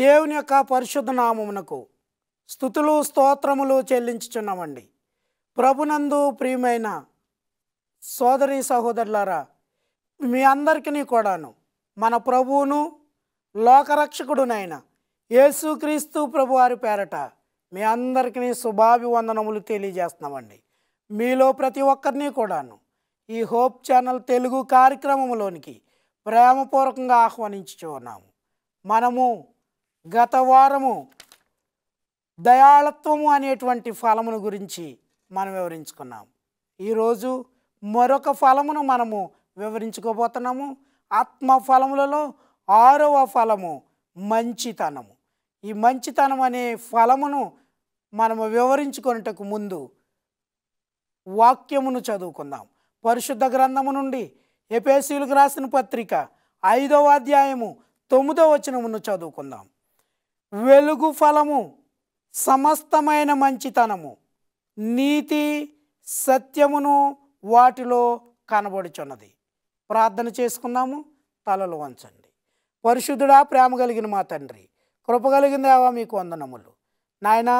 దేవుని యొక్క పరిశుద్ధ నామమునకు స్థుతులు స్తోత్రములు చెల్లించుచున్నామండి ప్రభునందు ప్రియమైన సోదరి సహోదరులారా మీ అందరికీ కూడాను మన ప్రభువును లోకరక్షకుడునైన యేసుక్రీస్తు ప్రభు వారి పేరట మీ అందరికీ శుభాభివందనములు తెలియజేస్తున్నామండి మీలో ప్రతి ఒక్కరిని కూడాను ఈ హోప్ ఛానల్ తెలుగు కార్యక్రమంలోనికి ప్రేమపూర్వకంగా ఆహ్వానించుచున్నాము మనము గత వారము దయాళత్వము అనేటువంటి ఫలమును గురించి మనం వివరించుకున్నాం ఈరోజు మరొక ఫలమును మనము వివరించుకోబోతున్నాము ఆత్మ ఫలములలో ఆరవ ఫలము మంచితనము ఈ మంచితనం అనే ఫలమును మనము వివరించుకున్నటకు ముందు వాక్యమును చదువుకుందాం పరిశుద్ధ గ్రంథము నుండి ఎపేసీలకు రాసిన పత్రిక ఐదవ అధ్యాయము తొమ్మిదవ వచనమును చదువుకుందాం వెలుగు ఫలము సమస్తమైన మంచితనము నీతి సత్యమును వాటిలో కనబడుచున్నది ప్రార్థన చేసుకున్నాము తలలు వంచండి పరిశుద్ధుడా ప్రేమ కలిగిన మా తండ్రి కృప దేవా మీకు వందనములు నాయన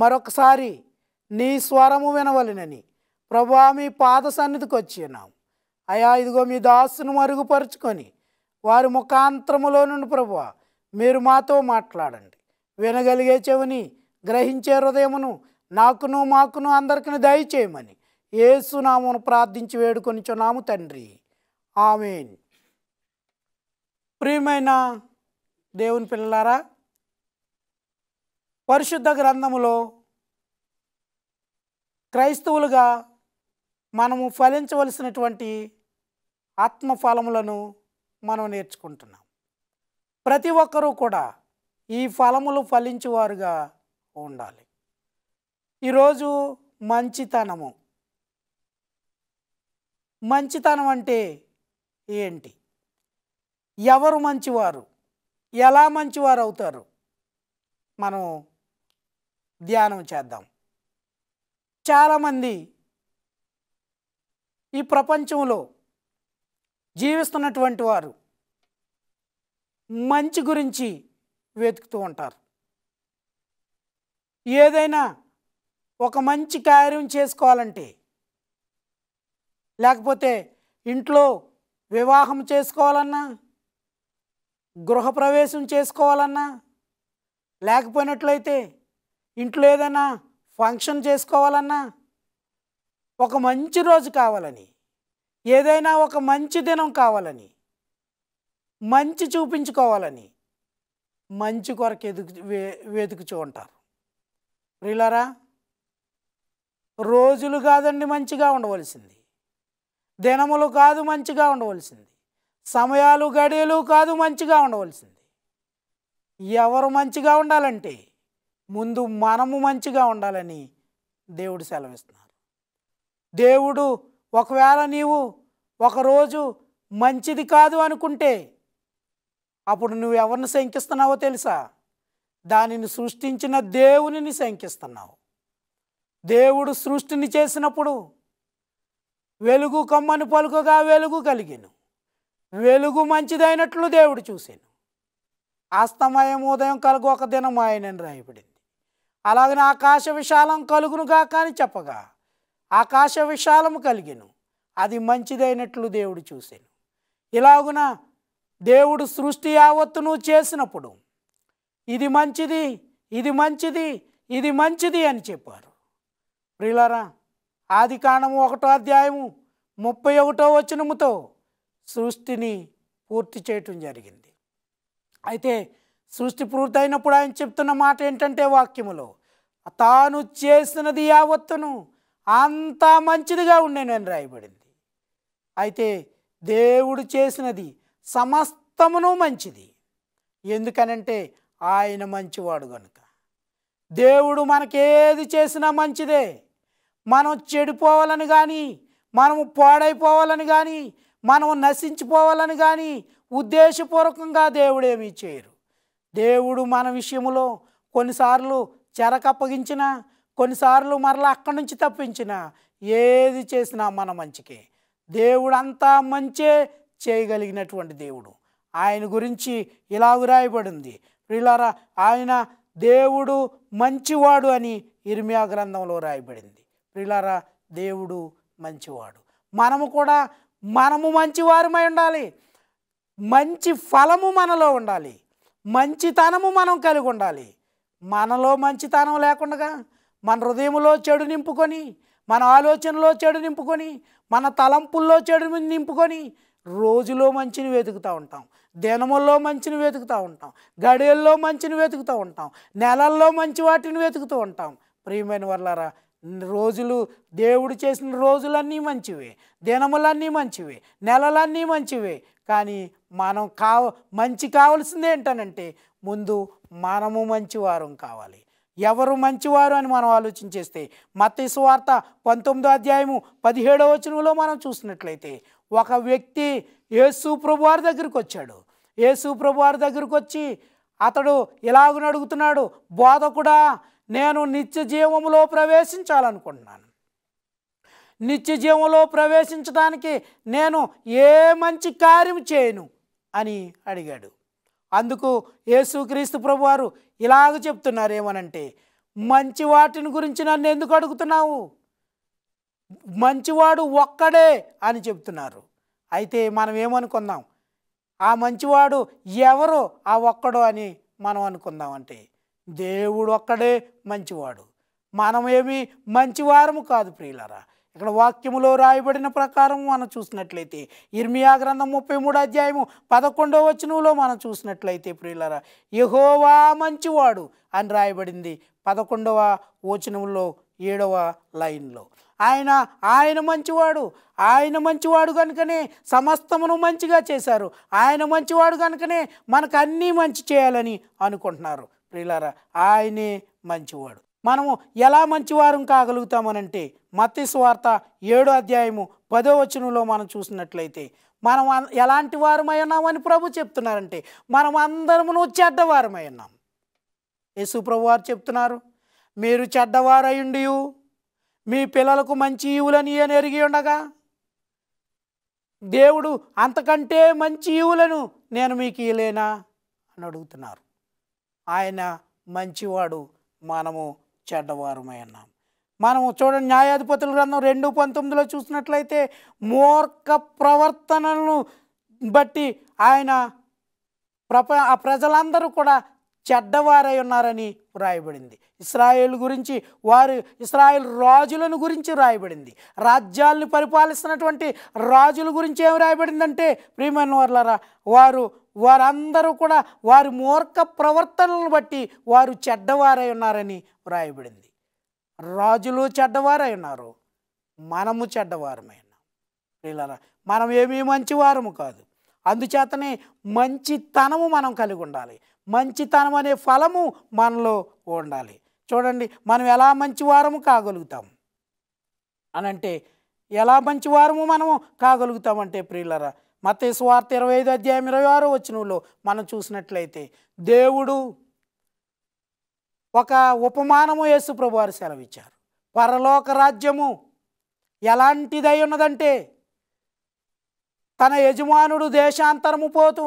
మరొకసారి నీ స్వరము వినవలనని ప్రభా మీ పాద సన్నిధికి వచ్చినాము అయా ఇదిగో మీ దాసును మరుగుపరుచుకొని వారి ముఖాంతరములో నుండి ప్రభువా మీరు మాతో మాట్లాడండి వినగలిగే చెవిని గ్రహించే హృదయమును నాకును మాకును అందరికీ దయచేయమని ఏసునామును ప్రార్థించి వేడుకొనిచున్నాము తండ్రి ఆమెన్ ప్రియమైన దేవుని పిల్లలారా పరిశుద్ధ గ్రంథములో క్రైస్తవులుగా మనము ఫలించవలసినటువంటి ఆత్మఫలములను మనం నేర్చుకుంటున్నాం ప్రతి ఒక్కరూ కూడా ఈ ఫలములు ఫలించేవారుగా ఉండాలి ఈరోజు మంచితనము మంచితనం అంటే ఏంటి ఎవరు మంచివారు ఎలా మంచివారు అవుతారు మనం ధ్యానం చేద్దాం చాలామంది ఈ ప్రపంచంలో జీవిస్తున్నటువంటి వారు మంచి గురించి వెతుకుతూ ఉంటారు ఏదైనా ఒక మంచి కార్యం చేసుకోవాలంటే లేకపోతే ఇంట్లో వివాహం చేసుకోవాలన్నా గృహప్రవేశం చేసుకోవాలన్నా లేకపోయినట్లయితే ఇంట్లో ఏదైనా ఫంక్షన్ చేసుకోవాలన్నా ఒక మంచి రోజు కావాలని ఏదైనా ఒక మంచి దినం కావాలని మంచి చూపించుకోవాలని మంచి కొరకు ఎదుగు వెతుకుచూ ఉంటారు ప్రియులరా రోజులు కాదండి మంచిగా ఉండవలసింది దినములు కాదు మంచిగా ఉండవలసింది సమయాలు గడియలు కాదు మంచిగా ఉండవలసింది ఎవరు మంచిగా ఉండాలంటే ముందు మనము మంచిగా ఉండాలని దేవుడు సెలవిస్తున్నారు దేవుడు ఒకవేళ నీవు ఒకరోజు మంచిది కాదు అనుకుంటే అప్పుడు నువ్వు ఎవరిని శంకిస్తున్నావో తెలుసా దానిని సృష్టించిన దేవునిని శంకిస్తున్నావు దేవుడు సృష్టిని చేసినప్పుడు వెలుగు కొమ్మని పలుకగా వెలుగు కలిగిను వెలుగు మంచిదైనట్లు దేవుడు చూశాను అస్తమయం ఉదయం కలుగు ఒక దినం ఆయనని రాయబడింది అలాగనే ఆకాశ విశాలం కలుగునుగా కానీ చెప్పగా ఆకాశ విశాలము కలిగిను అది మంచిదైనట్లు దేవుడు చూశాను ఇలాగున దేవుడు సృష్టి యావత్తును చేసినప్పుడు ఇది మంచిది ఇది మంచిది ఇది మంచిది అని చెప్పారు ప్రిలరా ఆది కాణము ఒకటో అధ్యాయము ముప్పై ఒకటో వచనముతో సృష్టిని పూర్తి చేయటం జరిగింది అయితే సృష్టి పూర్తయినప్పుడు ఆయన చెప్తున్న మాట ఏంటంటే వాక్యములో తాను చేసినది యావత్తును అంతా మంచిదిగా ఉండేనని రాయబడింది అయితే దేవుడు చేసినది సమస్తమును మంచిది ఎందుకనంటే ఆయన మంచివాడు కనుక దేవుడు మనకేది చేసినా మంచిదే మనం చెడిపోవాలని కానీ మనము పాడైపోవాలని కానీ మనము నశించిపోవాలని కానీ ఉద్దేశపూర్వకంగా దేవుడేమీ చేయరు దేవుడు మన విషయంలో కొన్నిసార్లు చెరకప్పగించినా కొన్నిసార్లు మరలా అక్కడి నుంచి తప్పించిన ఏది చేసినా మన మంచికే అంతా మంచే చేయగలిగినటువంటి దేవుడు ఆయన గురించి ఇలా వ్రాయబడింది ప్రియులారా ఆయన దేవుడు మంచివాడు అని ఇర్మియా గ్రంథంలో రాయబడింది ప్రియులారా దేవుడు మంచివాడు మనము కూడా మనము మంచివారమై ఉండాలి మంచి ఫలము మనలో ఉండాలి మంచితనము మనం కలిగి ఉండాలి మనలో మంచితనం లేకుండా మన హృదయంలో చెడు నింపుకొని మన ఆలోచనలో చెడు నింపుకొని మన తలంపుల్లో చెడు నింపుకొని రోజులో మంచిని వెతుకుతూ ఉంటాం దినముల్లో మంచిని వెతుకుతూ ఉంటాం గడియల్లో మంచిని వెతుకుతూ ఉంటాం నెలల్లో మంచి వాటిని వెతుకుతూ ఉంటాం ప్రియమైన వాళ్ళారా రోజులు దేవుడు చేసిన రోజులన్నీ మంచివే దినములన్నీ మంచివే నెలలన్నీ మంచివే కానీ మనం కావ మంచి కావాల్సింది ఏంటనంటే ముందు మనము మంచివారం కావాలి ఎవరు మంచివారు అని మనం ఆలోచించేస్తే మత సువార్త పంతొమ్మిదో అధ్యాయము పదిహేడవ వచనంలో మనం చూసినట్లయితే ఒక వ్యక్తి యేసు ప్రభు వారి దగ్గరికి వచ్చాడు యేసు ప్రభు వారి దగ్గరికి వచ్చి అతడు ఇలాగను అడుగుతున్నాడు బోధకుడా నేను నిత్య జీవములో ప్రవేశించాలనుకుంటున్నాను నిత్య జీవంలో ప్రవేశించడానికి నేను ఏ మంచి కార్యం చేయను అని అడిగాడు అందుకు యేసుక్రీస్తు ప్రభువారు ఇలాగ చెప్తున్నారు ఏమనంటే మంచి వాటిని గురించి నన్ను ఎందుకు అడుగుతున్నావు మంచివాడు ఒక్కడే అని చెప్తున్నారు అయితే మనం ఏమనుకుందాం ఆ మంచివాడు ఎవరు ఆ ఒక్కడు అని మనం అనుకుందామంటే దేవుడు ఒక్కడే మంచివాడు మనమేమి మంచివారము కాదు ప్రియులరా ఇక్కడ వాక్యములో రాయబడిన ప్రకారం మనం చూసినట్లయితే ఇర్మియా గ్రంథం ముప్పై మూడు అధ్యాయము పదకొండవ వచనంలో మనం చూసినట్లయితే ప్రియులరా యహోవా మంచివాడు అని రాయబడింది పదకొండవ వచనంలో ఏడవ లైన్లో ఆయన ఆయన మంచివాడు ఆయన మంచివాడు కనుకనే సమస్తమును మంచిగా చేశారు ఆయన మంచివాడు కనుకనే మనకు అన్నీ మంచి చేయాలని అనుకుంటున్నారు ప్రియులరా ఆయనే మంచివాడు మనము ఎలా మంచివారం కాగలుగుతామనంటే మత్తి స్వార్త ఏడో అధ్యాయము పదో వచనంలో మనం చూసినట్లయితే మనం ఎలాంటి వారమై ఉన్నామని ప్రభు చెప్తున్నారంటే మనం అందరమును చెడ్డవారమై ఉన్నాం యేసు ప్రభు వారు చెప్తున్నారు మీరు చెడ్డవారయుండి మీ పిల్లలకు మంచి ఈవులని అని ఎరిగి ఉండగా దేవుడు అంతకంటే మంచి ఈవులను నేను మీకు ఇయలేనా అని అడుగుతున్నారు ఆయన మంచివాడు మనము అన్నాం మనం చూడండి న్యాయాధిపతుల గ్రంథం రెండు పంతొమ్మిదిలో చూసినట్లయితే మూర్ఖ ప్రవర్తనలను బట్టి ఆయన ప్రప ప్రజలందరూ కూడా చెడ్డవారై ఉన్నారని రాయబడింది ఇస్రాయేల్ గురించి వారు ఇస్రాయేల్ రాజులను గురించి రాయబడింది రాజ్యాలను పరిపాలిస్తున్నటువంటి రాజుల గురించి ఏమి రాయబడిందంటే ప్రియమైన వర్లరా వారు వారందరూ కూడా వారి మూర్ఖ ప్రవర్తనలను బట్టి వారు చెడ్డవారై ఉన్నారని రాయబడింది రాజులు చెడ్డవారై ఉన్నారు మనము చెడ్డవారమై ఉన్నాం ప్రియులరా మనం ఏమీ మంచివారము కాదు అందుచేతనే మంచితనము మనం కలిగి ఉండాలి మంచితనం అనే ఫలము మనలో ఉండాలి చూడండి మనం ఎలా మంచివారము కాగలుగుతాం అనంటే ఎలా మంచివారము మనము కాగలుగుతామంటే ప్రియులరా మత స్వార్థ ఇరవై ఐదు అధ్యాయం ఇరవై ఆరు వచ్చినంలో మనం చూసినట్లయితే దేవుడు ఒక ఉపమానము యేసు వారు సెలవిచ్చారు పరలోక రాజ్యము ఎలాంటిదై ఉన్నదంటే తన యజమానుడు దేశాంతరము పోతూ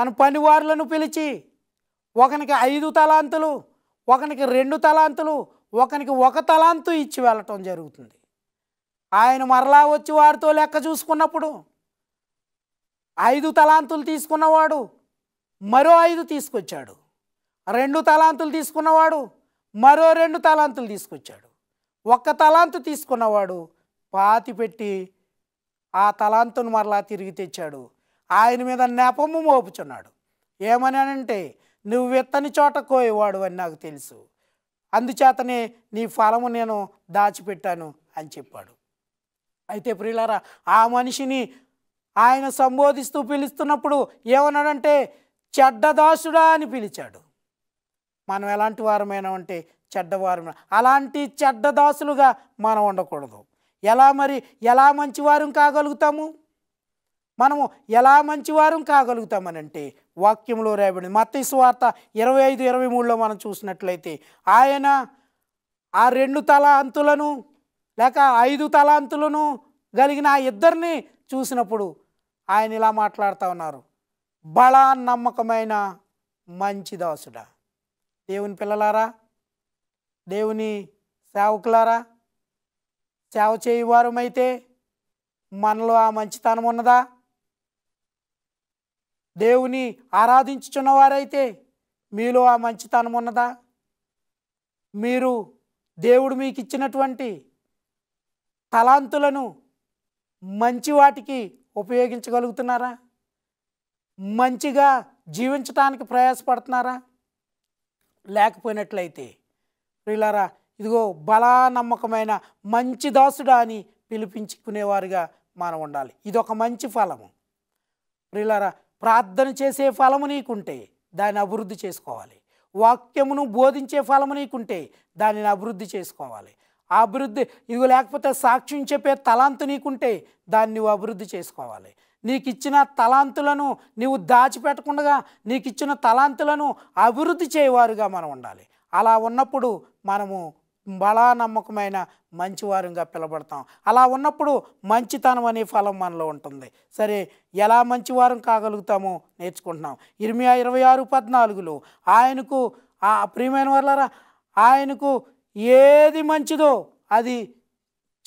తన పనివారులను పిలిచి ఒకనికి ఐదు తలాంతులు ఒకనికి రెండు తలాంతులు ఒకనికి ఒక తలాంతు ఇచ్చి వెళ్ళటం జరుగుతుంది ఆయన మరలా వచ్చి వారితో లెక్క చూసుకున్నప్పుడు ఐదు తలాంతులు తీసుకున్నవాడు మరో ఐదు తీసుకొచ్చాడు రెండు తలాంతులు తీసుకున్నవాడు మరో రెండు తలాంతులు తీసుకొచ్చాడు ఒక్క తలాంతు తీసుకున్నవాడు పాతి పెట్టి ఆ తలాంతును మరలా తిరిగి తెచ్చాడు ఆయన మీద నెపము మోపుచున్నాడు ఏమనంటే నువ్వు విత్తని చోట కోయేవాడు అని నాకు తెలుసు అందుచేతనే నీ ఫలము నేను దాచిపెట్టాను అని చెప్పాడు అయితే ప్రియులారా ఆ మనిషిని ఆయన సంబోధిస్తూ పిలుస్తున్నప్పుడు ఏమన్నాడంటే చెడ్డదాసుడా అని పిలిచాడు మనం ఎలాంటి వారమైనా అంటే చెడ్డవారు అలాంటి చెడ్డదాసులుగా మనం ఉండకూడదు ఎలా మరి ఎలా మంచివారం కాగలుగుతాము మనము ఎలా మంచివారం కాగలుగుతామనంటే వాక్యంలో రాయబడింది మత్త వార్త ఇరవై ఐదు ఇరవై మూడులో మనం చూసినట్లయితే ఆయన ఆ రెండు తల అంతులను లేక ఐదు తలాంతులను కలిగిన ఆ ఇద్దరిని చూసినప్పుడు ఆయన ఇలా మాట్లాడుతూ ఉన్నారు బళ నమ్మకమైన మంచి దాసుడా దేవుని పిల్లలారా దేవుని సేవకులారా సేవ చేయువారమైతే మనలో ఆ మంచితనం ఉన్నదా దేవుని ఆరాధించుచున్నవారైతే మీలో ఆ మంచితనం ఉన్నదా మీరు దేవుడు మీకు ఇచ్చినటువంటి తలాంతులను మంచి వాటికి ఉపయోగించగలుగుతున్నారా మంచిగా జీవించటానికి ప్రయాసపడుతున్నారా లేకపోయినట్లయితే వీళ్ళారా ఇదిగో బలా నమ్మకమైన మంచి దాసుడా అని పిలిపించుకునేవారుగా మనం ఉండాలి ఇది ఒక మంచి ఫలము ప్రిలారా ప్రార్థన చేసే ఫలము నీకుంటే దాన్ని అభివృద్ధి చేసుకోవాలి వాక్యమును బోధించే ఫలము నీకుంటే దానిని అభివృద్ధి చేసుకోవాలి అభివృద్ధి ఇది లేకపోతే సాక్ష్యం చెప్పే తలాంతు నీకుంటే దాన్ని నువ్వు అభివృద్ధి చేసుకోవాలి నీకు ఇచ్చిన తలాంతులను నీవు దాచిపెట్టకుండా నీకు ఇచ్చిన తలాంతులను అభివృద్ధి చేయవారుగా మనం ఉండాలి అలా ఉన్నప్పుడు మనము బలా నమ్మకమైన మంచివారుగా పిలబడతాం అలా ఉన్నప్పుడు మంచితనం అనే ఫలం మనలో ఉంటుంది సరే ఎలా మంచివారం కాగలుగుతామో నేర్చుకుంటున్నాం ఇరిమియా ఇరవై ఆరు పద్నాలుగులో ఆయనకు ఆ ప్రియమైన వాళ్ళరా ఆయనకు ఏది మంచిదో అది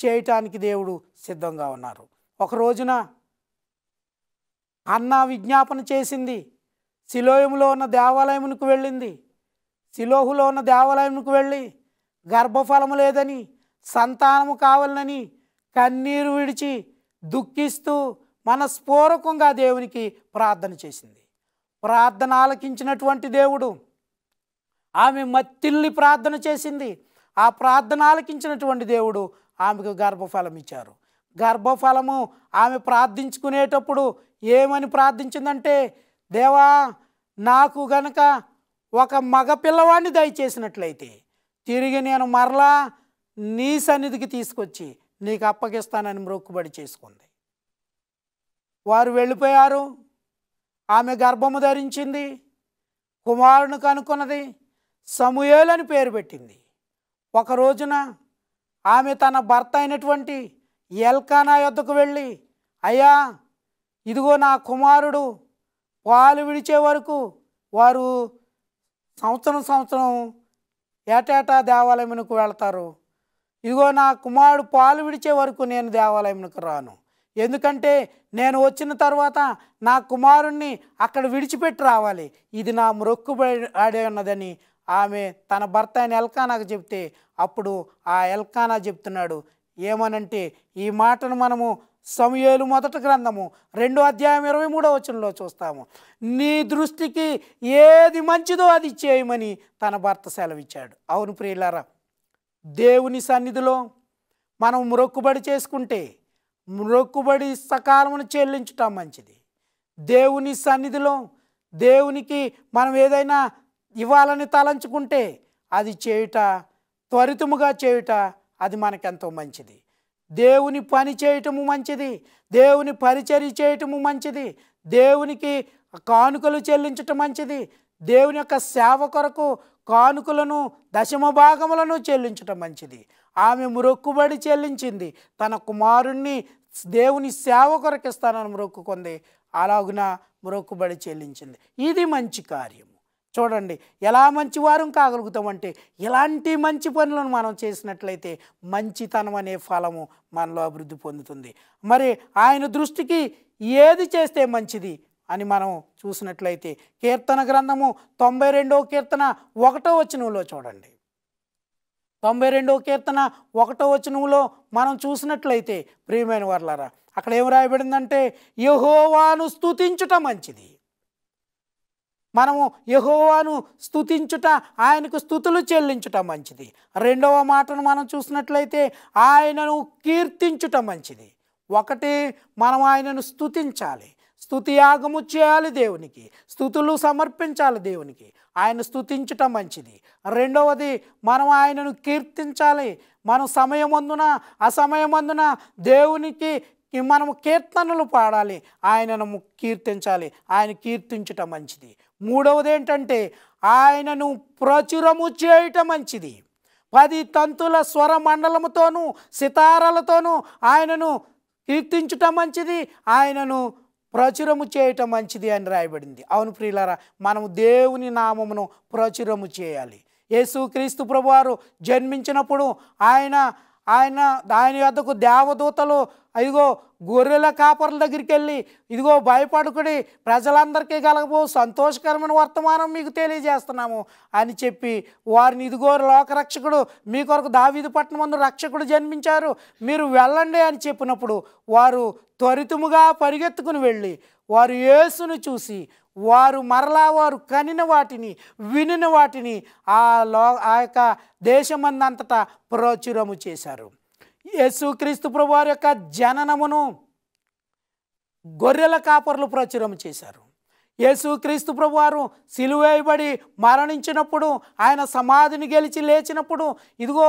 చేయటానికి దేవుడు సిద్ధంగా ఉన్నారు ఒక రోజున అన్న విజ్ఞాపన చేసింది శిలోయములో ఉన్న దేవాలయమునకు వెళ్ళింది శిలోహులో ఉన్న దేవాలయమునకు వెళ్ళి గర్భఫలము లేదని సంతానము కావాలని కన్నీరు విడిచి దుఃఖిస్తూ మనస్పూర్వకంగా దేవునికి ప్రార్థన చేసింది ప్రార్థన ఆలకించినటువంటి దేవుడు ఆమె మత్తిల్లి ప్రార్థన చేసింది ఆ ప్రార్థన ఆలకించినటువంటి దేవుడు ఆమెకు గర్భఫలం ఇచ్చారు గర్భఫలము ఆమె ప్రార్థించుకునేటప్పుడు ఏమని ప్రార్థించిందంటే దేవా నాకు గనక ఒక మగ పిల్లవాడిని దయచేసినట్లయితే తిరిగి నేను మరలా నీ సన్నిధికి తీసుకొచ్చి నీకు అప్పగిస్తానని మ్రొక్కుబడి చేసుకుంది వారు వెళ్ళిపోయారు ఆమె గర్భము ధరించింది కుమారుని కనుక్కున్నది అని పేరు పెట్టింది ఒక రోజున ఆమె తన భర్త అయినటువంటి ఎల్కానా యొద్దకు వెళ్ళి అయ్యా ఇదిగో నా కుమారుడు పాలు విడిచే వరకు వారు సంవత్సరం సంవత్సరం ఏటేటా దేవాలయమునకు వెళతారు ఇదిగో నా కుమారుడు పాలు విడిచే వరకు నేను దేవాలయమునకు రాను ఎందుకంటే నేను వచ్చిన తర్వాత నా కుమారుణ్ణి అక్కడ విడిచిపెట్టి రావాలి ఇది నా మొక్కుబడి ఆడే ఉన్నదని ఆమె తన భర్త అయిన ఎల్కానాకు చెప్తే అప్పుడు ఆ ఎల్కానా చెప్తున్నాడు ఏమనంటే ఈ మాటను మనము సమయలు మొదటి గ్రంథము రెండో అధ్యాయం ఇరవై మూడో వచనంలో చూస్తాము నీ దృష్టికి ఏది మంచిదో అది చేయమని తన భర్త సెలవిచ్చాడు అవును ప్రియులారా దేవుని సన్నిధిలో మనం మొక్కుబడి చేసుకుంటే మొక్కుబడి సకాలమును చెల్లించటం మంచిది దేవుని సన్నిధిలో దేవునికి మనం ఏదైనా ఇవ్వాలని తలంచుకుంటే అది చేయుట త్వరితముగా చేయుట అది మనకెంతో మంచిది దేవుని పని చేయటము మంచిది దేవుని పరిచర్య చేయటము మంచిది దేవునికి కానుకలు చెల్లించటం మంచిది దేవుని యొక్క సేవ కొరకు కానుకలను దశమ భాగములను చెల్లించటం మంచిది ఆమె మొక్కుబడి చెల్లించింది తన కుమారుణ్ణి దేవుని సేవ కొరకు ఇస్తానని మొక్కుకుంది అలాగున మొక్కుబడి చెల్లించింది ఇది మంచి కార్యం చూడండి ఎలా మంచి వారం కాగలుగుతామంటే ఇలాంటి మంచి పనులను మనం చేసినట్లయితే మంచితనం అనే ఫలము మనలో అభివృద్ధి పొందుతుంది మరి ఆయన దృష్టికి ఏది చేస్తే మంచిది అని మనం చూసినట్లయితే కీర్తన గ్రంథము తొంభై రెండవ కీర్తన ఒకటో వచనంలో చూడండి తొంభై రెండవ కీర్తన ఒకటో వచనంలో మనం చూసినట్లయితే ప్రియమైన వర్లారా అక్కడ ఏం రాయబడిందంటే యహోవాను స్థుతించుట మంచిది మనము యహోవాను స్థుతించుట ఆయనకు స్థుతులు చెల్లించుట మంచిది రెండవ మాటను మనం చూసినట్లయితే ఆయనను కీర్తించుట మంచిది ఒకటి మనం ఆయనను స్థుతించాలి స్థుతియాగము చేయాలి దేవునికి స్థుతులు సమర్పించాలి దేవునికి ఆయన స్థుతించటం మంచిది రెండవది మనం ఆయనను కీర్తించాలి మనం సమయమందున అసమయమందున దేవునికి మనము కీర్తనలు పాడాలి ఆయనను కీర్తించాలి ఆయన కీర్తించటం మంచిది మూడవది ఏంటంటే ఆయనను ప్రచురము చేయటం మంచిది పది తంతుల స్వర మండలముతోనూ సితారాలతోనూ ఆయనను కీర్తించటం మంచిది ఆయనను ప్రచురము చేయటం మంచిది అని రాయబడింది అవును ప్రియులారా మనము దేవుని నామమును ప్రచురము చేయాలి యేసుక్రీస్తు ప్రభువారు జన్మించినప్పుడు ఆయన ఆయన ఆయన యొద్దకు దేవదూతలు అయ్యో గొర్రెల కాపర్ల దగ్గరికి వెళ్ళి ఇదిగో భయపడుకుని ప్రజలందరికీ కలగబో సంతోషకరమైన వర్తమానం మీకు తెలియజేస్తున్నాము అని చెప్పి వారిని ఇదిగో లోకరక్షకుడు మీ కొరకు దావీదు ముందు రక్షకుడు జన్మించారు మీరు వెళ్ళండి అని చెప్పినప్పుడు వారు త్వరితముగా పరిగెత్తుకుని వెళ్ళి వారు యేసును చూసి వారు మరలా వారు కనిన వాటిని వినిన వాటిని ఆ లో ఆ యొక్క దేశమందంతటా ప్రచురము చేశారు యేసుక్రీస్తు ప్రభు వారి యొక్క జననమును గొర్రెల కాపర్లు ప్రచురం చేశారు యేసుక్రీస్తు ప్రభు వారు సిలువేయబడి మరణించినప్పుడు ఆయన సమాధిని గెలిచి లేచినప్పుడు ఇదిగో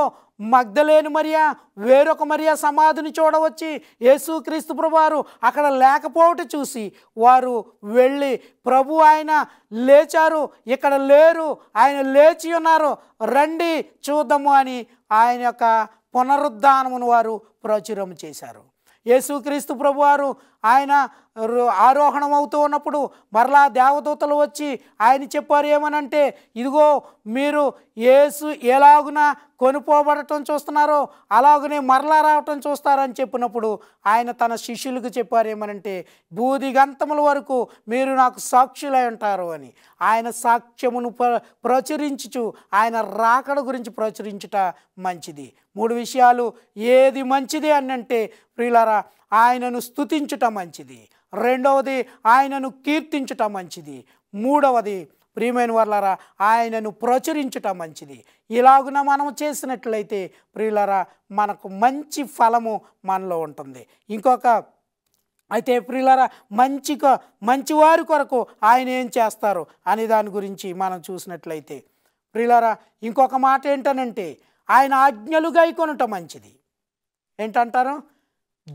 మగ్ధలేని మరియా వేరొక మరియా సమాధిని చూడవచ్చి యేసుక్రీస్తు ప్రభు అక్కడ లేకపోవట చూసి వారు వెళ్ళి ప్రభు ఆయన లేచారు ఇక్కడ లేరు ఆయన లేచి ఉన్నారు రండి చూద్దాము అని ఆయన యొక్క పునరుద్ధానమును వారు ప్రచురం చేశారు యేసుక్రీస్తు ప్రభువారు ఆయన ఆరోహణం అవుతూ ఉన్నప్పుడు మరలా దేవదూతలు వచ్చి ఆయన చెప్పారు ఏమనంటే ఇదిగో మీరు ఏసు ఎలాగున కొనుపోబడటం చూస్తున్నారో అలాగనే మరలా రావటం చూస్తారని చెప్పినప్పుడు ఆయన తన శిష్యులకు చెప్పారు ఏమనంటే బూదిగంతముల వరకు మీరు నాకు సాక్షులై ఉంటారు అని ఆయన సాక్ష్యమును ప్ర ప్రచురించుచు ఆయన రాకడ గురించి ప్రచురించుట మంచిది మూడు విషయాలు ఏది మంచిది అనంటే ప్రియులారా ఆయనను స్థుతించటం మంచిది రెండవది ఆయనను కీర్తించటం మంచిది మూడవది ప్రియమైన వర్లారా ఆయనను ప్రచురించటం మంచిది ఇలాగున మనం చేసినట్లయితే ప్రియులారా మనకు మంచి ఫలము మనలో ఉంటుంది ఇంకొక అయితే ప్రియులారా మంచిగా మంచివారి కొరకు ఆయన ఏం చేస్తారు అనే దాని గురించి మనం చూసినట్లయితే ప్రియులారా ఇంకొక మాట ఏంటనంటే ఆయన ఆజ్ఞలు గైకొనటం మంచిది ఏంటంటారు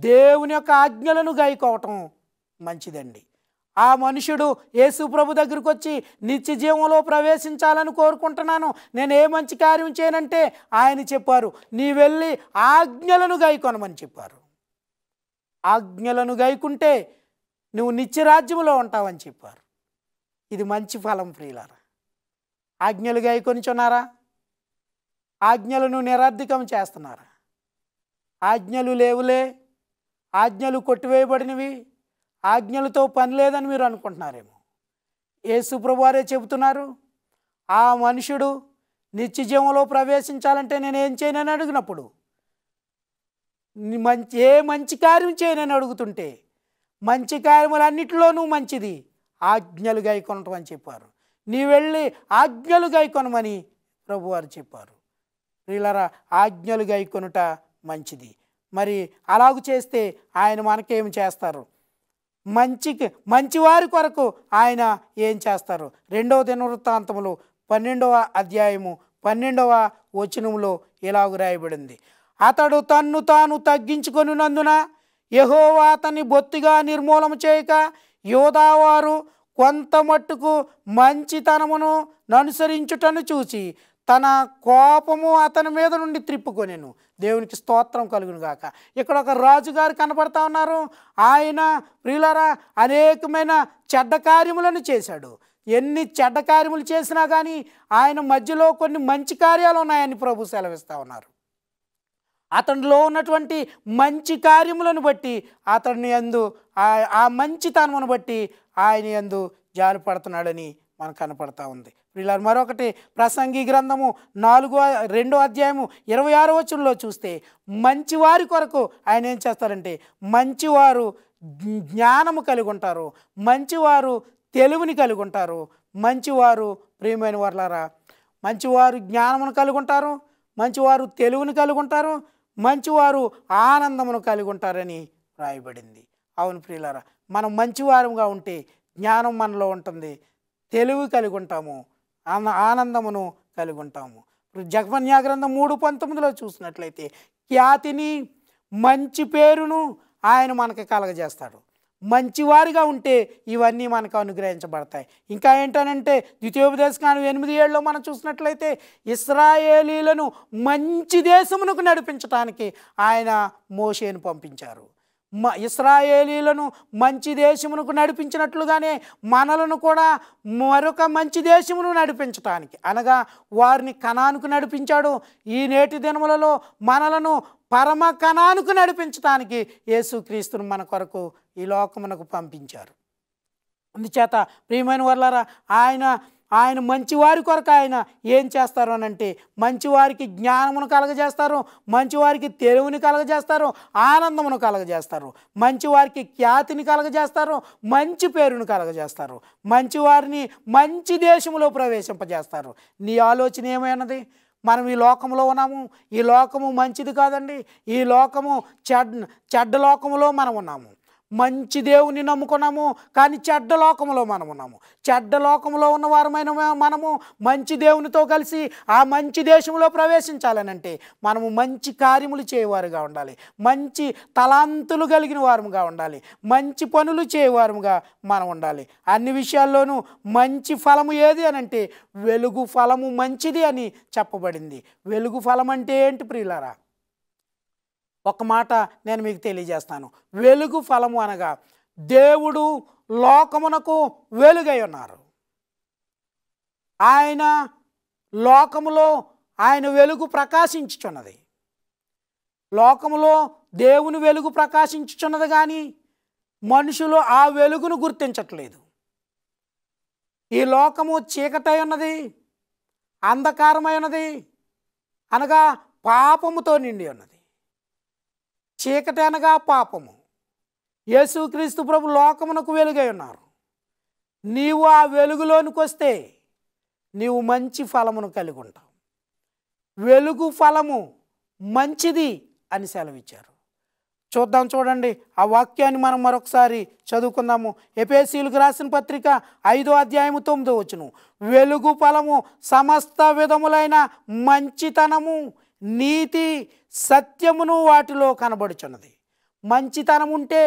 దేవుని యొక్క ఆజ్ఞలను గాయకోవటం మంచిదండి ఆ మనుషుడు యేసుప్రభు దగ్గరికి వచ్చి నిత్య జీవంలో ప్రవేశించాలని కోరుకుంటున్నాను నేను ఏ మంచి కార్యం చేయనంటే ఆయన చెప్పారు నీ వెళ్ళి ఆజ్ఞలను గాయకొనమని చెప్పారు ఆజ్ఞలను గాయకుంటే నువ్వు నిత్యరాజ్యంలో ఉంటావని చెప్పారు ఇది మంచి ఫలం ప్రియులారా ఆజ్ఞలు గాయకొనిచున్నారా ఆజ్ఞలను నిరర్ధికం చేస్తున్నారా ఆజ్ఞలు లేవులే ఆజ్ఞలు కొట్టివేయబడినవి ఆజ్ఞలతో పని లేదని మీరు అనుకుంటున్నారేమో యేసు ప్రభువారే చెబుతున్నారు ఆ మనుషుడు నిత్యజీవంలో ప్రవేశించాలంటే నేను ఏం చేయనని అడిగినప్పుడు మంచి ఏ మంచి కార్యం చేయనని అడుగుతుంటే మంచి కార్యములన్నిటిలోనూ మంచిది ఆజ్ఞలు గై అని చెప్పారు నీ వెళ్ళి ఆజ్ఞలు కొనమని ప్రభువారు చెప్పారు వీళ్ళరా ఆజ్ఞలు కొనుట మంచిది మరి అలాగు చేస్తే ఆయన మనకేమి చేస్తారు మంచికి మంచివారి కొరకు ఆయన ఏం చేస్తారు రెండవ దినవృత్తాంతములు పన్నెండవ అధ్యాయము పన్నెండవ వచనములో ఇలాగు రాయబడింది అతడు తన్ను తాను తగ్గించుకొనినందున యహోవా అతన్ని బొత్తిగా నిర్మూలన చేయక యోధావారు కొంత మట్టుకు మంచితనమును అనుసరించుటను చూచి తన కోపము అతని మీద నుండి త్రిప్పుకొనేను దేవునికి స్తోత్రం కలుగును గాక ఇక్కడ ఒక రాజుగారు కనపడతా ఉన్నారు ఆయన ప్రియులరా అనేకమైన చెడ్డ కార్యములను చేశాడు ఎన్ని చెడ్డ కార్యములు చేసినా కానీ ఆయన మధ్యలో కొన్ని మంచి కార్యాలు ఉన్నాయని ప్రభు సెలవిస్తూ ఉన్నారు అతనిలో ఉన్నటువంటి మంచి కార్యములను బట్టి అతని ఎందు ఆ మంచితనమును బట్టి ఆయన ఎందు జాలి పడుతున్నాడని మనకు కనపడతా ఉంది వీళ్ళని మరొకటి ప్రసంగి గ్రంథము నాలుగో రెండో అధ్యాయము ఇరవై ఆరో వచనంలో చూస్తే మంచివారి కొరకు ఆయన ఏం చేస్తారంటే మంచివారు జ్ఞానము కలిగి ఉంటారు మంచివారు తెలివిని కలిగి ఉంటారు మంచివారు ప్రియమైన వర్లారా మంచివారు జ్ఞానమును కలిగి ఉంటారు మంచివారు తెలుగుని కలుగుంటారు మంచివారు ఆనందమును కలిగి ఉంటారని రాయబడింది అవును ప్రియులారా మనం మంచివారంగా ఉంటే జ్ఞానం మనలో ఉంటుంది తెలివి కలిగి ఉంటాము ఆనందమును కలిగి ఉంటాము జగన్యాగ్రంథం మూడు పంతొమ్మిదిలో చూసినట్లయితే ఖ్యాతిని మంచి పేరును ఆయన మనకి కలగజేస్తాడు మంచివారిగా ఉంటే ఇవన్నీ మనకు అనుగ్రహించబడతాయి ఇంకా ఏంటనంటే ద్వితీయోపదేశకాండం ఎనిమిది ఏళ్ళలో మనం చూసినట్లయితే ఇస్రాయేలీలను మంచి దేశమునకు నడిపించడానికి ఆయన మోషేను పంపించారు మ ఇస్రాయేలీలను మంచి దేశమునకు నడిపించినట్లుగానే మనలను కూడా మరొక మంచి దేశమును నడిపించటానికి అనగా వారిని కణానికి నడిపించాడు ఈ నేటి దినములలో మనలను పరమ కణానికి నడిపించటానికి యేసుక్రీస్తును మన కొరకు ఈ లోకమునకు పంపించారు అందుచేత ప్రియమైన వర్లారా ఆయన ఆయన మంచివారి కొరకు ఆయన ఏం చేస్తారు అనంటే మంచివారికి జ్ఞానమును కలగజేస్తారు మంచివారికి తెలివిని కలగజేస్తారు ఆనందమును కలగజేస్తారు మంచివారికి ఖ్యాతిని కలగజేస్తారు మంచి పేరును కలగజేస్తారు మంచివారిని మంచి దేశంలో ప్రవేశింపజేస్తారు నీ ఆలోచన ఏమైనది మనం ఈ లోకంలో ఉన్నాము ఈ లోకము మంచిది కాదండి ఈ లోకము చెడ్ చెడ్డ లోకంలో మనం ఉన్నాము మంచి దేవుని నమ్ముకున్నాము కానీ చెడ్డ లోకంలో మనం ఉన్నాము చెడ్డ లోకంలో ఉన్న వారమైన మనము మంచి దేవునితో కలిసి ఆ మంచి దేశంలో ప్రవేశించాలని అంటే మనము మంచి కార్యములు చేయవారుగా ఉండాలి మంచి తలాంతులు కలిగిన వారముగా ఉండాలి మంచి పనులు చేయవారముగా మనం ఉండాలి అన్ని విషయాల్లోనూ మంచి ఫలము ఏది అని అంటే వెలుగు ఫలము మంచిది అని చెప్పబడింది వెలుగు ఫలం అంటే ఏంటి ప్రియులారా ఒక మాట నేను మీకు తెలియజేస్తాను వెలుగు ఫలము అనగా దేవుడు లోకమునకు వెలుగై ఉన్నారు ఆయన లోకములో ఆయన వెలుగు ప్రకాశించుచున్నది లోకములో దేవుని వెలుగు ప్రకాశించుచున్నది కానీ మనుషులు ఆ వెలుగును గుర్తించట్లేదు ఈ లోకము చీకటై ఉన్నది అంధకారమై ఉన్నది అనగా పాపముతో నిండి ఉన్నది చీకటి అనగా పాపము యేసుక్రీస్తు ప్రభు లోకమునకు వెలుగై ఉన్నారు నీవు ఆ వెలుగులోనికి వస్తే నీవు మంచి ఫలమును కలిగి ఉంటావు వెలుగు ఫలము మంచిది అని సెలవిచ్చారు చూద్దాం చూడండి ఆ వాక్యాన్ని మనం మరొకసారి చదువుకుందాము ఎపేసీలకు రాసిన పత్రిక ఐదో అధ్యాయము తొమ్మిదో వచ్చును వెలుగు ఫలము సమస్త విధములైన మంచితనము నీతి సత్యమును వాటిలో కనబడుచున్నది మంచితనం ఉంటే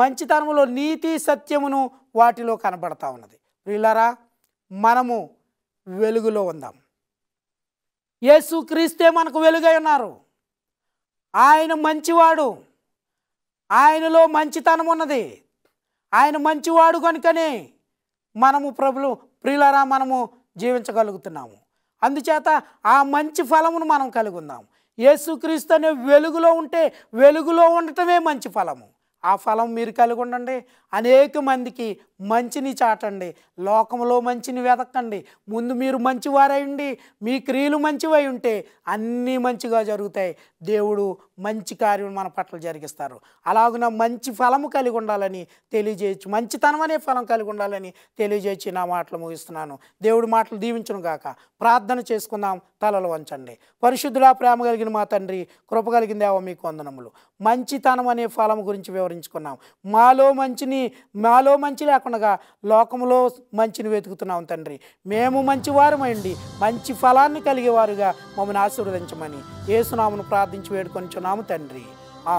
మంచితనములో నీతి సత్యమును వాటిలో కనబడతా ఉన్నది ప్రియులరా మనము వెలుగులో ఉందాం యేసు క్రీస్తే మనకు వెలుగై ఉన్నారు ఆయన మంచివాడు ఆయనలో మంచితనం ఉన్నది ఆయన మంచివాడు కనుకనే మనము ప్రభులు ప్రియులరా మనము జీవించగలుగుతున్నాము అందుచేత ఆ మంచి ఫలమును మనం కలుగుందాం యేసుక్రీస్తు అనే వెలుగులో ఉంటే వెలుగులో ఉండటమే మంచి ఫలము ఆ ఫలం మీరు కలిగి ఉండండి అనేక మందికి మంచిని చాటండి లోకంలో మంచిని వెతకండి ముందు మీరు మంచివారయండి మీ క్రియలు మంచివై ఉంటే అన్నీ మంచిగా జరుగుతాయి దేవుడు మంచి కార్యం మన పట్ల జరిగిస్తారు అలాగున మంచి ఫలము కలిగి ఉండాలని తెలియజేయచ్చు మంచితనం అనే ఫలం కలిగి ఉండాలని తెలియజేయచ్చి నా మాటలు ముగిస్తున్నాను దేవుడు మాటలు దీవించును గాక ప్రార్థన చేసుకుందాం తలలు వంచండి పరిశుద్ధుడా ప్రేమ కలిగిన మా తండ్రి కృప కలిగిందేవో మీకు వందనములు మంచితనం అనే ఫలం గురించి వివరించుకున్నాం మాలో మంచిని మాలో మంచి లేకుండా లోకంలో మంచిని వెతుకుతున్నాం తండ్రి మేము మంచి వారమండి మంచి ఫలాన్ని కలిగేవారుగా మమ్మల్ని ఆశీర్వదించమని ఏసునామను ప్రార్థించి వేడుకొని చున్నాము తండ్రి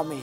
ఆమె